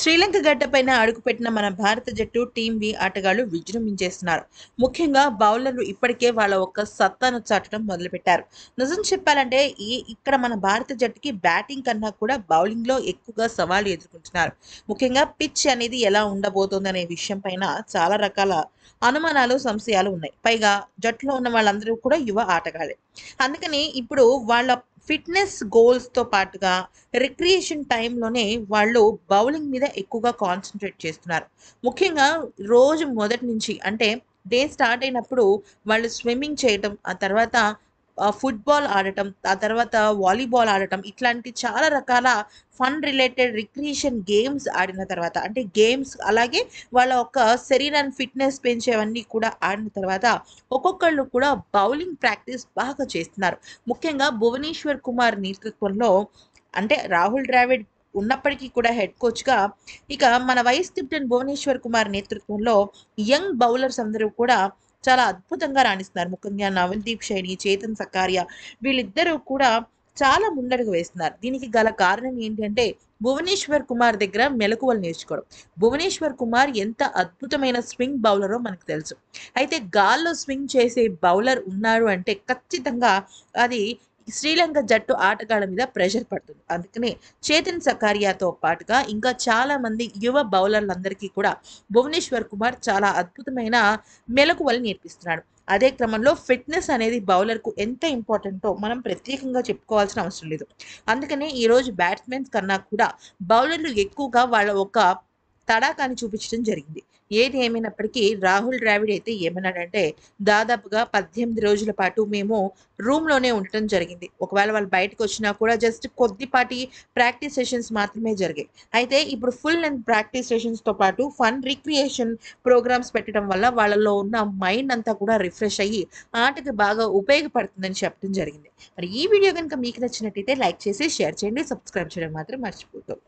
శ్రీలంక గడ్డపైన అడుగుపెట్టిన మన భారత జట్టు టీం వి ఆటగాళ్లు విజృంభించేస్తున్నారు ముఖ్యంగా బౌలర్లు ఇప్పటికే వాళ్ళ ఒక్క సత్తాను చాటడం మొదలుపెట్టారు నిజం చెప్పాలంటే ఈ ఇక్కడ మన భారత జట్టుకి బ్యాటింగ్ కన్నా కూడా బౌలింగ్లో ఎక్కువగా సవాళ్లు ఎదుర్కొంటున్నారు ముఖ్యంగా పిచ్ అనేది ఎలా ఉండబోతోందనే విషయం పైన చాలా రకాల అనుమానాలు సంశయాలు ఉన్నాయి పైగా జట్టులో ఉన్న వాళ్ళందరూ కూడా యువ ఆటగాళ్ళే అందుకని ఇప్పుడు వాళ్ళ ఫిట్నెస్ గోల్స్తో పాటుగా రిక్రియేషన్ టైంలోనే వాళ్ళు బౌలింగ్ మీద ఎక్కువగా కాన్సన్ట్రేట్ చేస్తున్నారు ముఖ్యంగా రోజు మొదటి నుంచి అంటే డే స్టార్ట్ అయినప్పుడు వాళ్ళు స్విమ్మింగ్ చేయటం ఆ తర్వాత ఫుట్బాల్ ఆడటం ఆ తర్వాత వాలీబాల్ ఆడటం ఇట్లాంటి చాలా రకాల ఫన్ రిలేటెడ్ రిక్రియేషన్ గేమ్స్ ఆడిన తర్వాత అంటే గేమ్స్ అలాగే వాళ్ళ ఒక శరీర అండ్ ఫిట్నెస్ పెంచేవన్నీ కూడా ఆడిన తర్వాత ఒక్కొక్కళ్ళు కూడా బౌలింగ్ ప్రాక్టీస్ బాగా చేస్తున్నారు ముఖ్యంగా భువనేశ్వర్ కుమార్ నేతృత్వంలో అంటే రాహుల్ ద్రావిడ్ ఉన్నప్పటికీ కూడా హెడ్ కోచ్గా ఇక మన వైస్ కెప్టెన్ భువనేశ్వర్ కుమార్ నేతృత్వంలో యంగ్ బౌలర్స్ అందరూ కూడా చాలా అద్భుతంగా రాణిస్తున్నారు ముఖ్యంగా నవల్దీప్ శైని చేతన్ సకార్య వీళ్ళిద్దరూ కూడా చాలా ముందడుగు వేస్తున్నారు దీనికి గల కారణం ఏంటంటే భువనేశ్వర్ కుమార్ దగ్గర మెలకువలు నేర్చుకోవడం భువనేశ్వర్ కుమార్ ఎంత అద్భుతమైన స్వింగ్ బౌలరో మనకు తెలుసు అయితే గాల్లో స్వింగ్ చేసే బౌలర్ ఉన్నారు అంటే ఖచ్చితంగా అది శ్రీలంక జట్టు ఆటగాళ్ల మీద ప్రెషర్ పడుతుంది అందుకనే చేతన్ సకారియాతో పాటుగా ఇంకా చాలా మంది యువ బౌలర్లందరికీ కూడా భువనేశ్వర్ కుమార్ చాలా అద్భుతమైన మెలకువలు నేర్పిస్తున్నాడు అదే క్రమంలో ఫిట్నెస్ అనేది బౌలర్కు ఎంత ఇంపార్టెంటో మనం ప్రత్యేకంగా చెప్పుకోవాల్సిన అవసరం లేదు అందుకనే ఈరోజు బ్యాట్స్మెన్స్ కన్నా కూడా బౌలర్లు ఎక్కువగా వాళ్ళ ఒక తడాకాన్ని చూపించడం జరిగింది ఏది ఏమైనప్పటికీ రాహుల్ ద్రావిడ్ అయితే ఏమన్నాడంటే దాదాపుగా పద్దెనిమిది రోజుల పాటు మేము రూమ్లోనే ఉండటం జరిగింది ఒకవేళ వాళ్ళు బయటకు వచ్చినా కూడా జస్ట్ కొద్దిపాటి ప్రాక్టీస్ సెషన్స్ మాత్రమే జరిగాయి అయితే ఇప్పుడు ఫుల్ లెంత్ ప్రాక్టీస్ సెషన్స్తో పాటు ఫన్ రిక్రియేషన్ ప్రోగ్రామ్స్ పెట్టడం వల్ల వాళ్ళలో ఉన్న మైండ్ అంతా కూడా రిఫ్రెష్ అయ్యి ఆటకి బాగా ఉపయోగపడుతుందని చెప్పడం జరిగింది మరి ఈ వీడియో కనుక మీకు నచ్చినట్టయితే లైక్ చేసి షేర్ చేయండి సబ్స్క్రైబ్ చేయడం మాత్రం మర్చిపోతుంది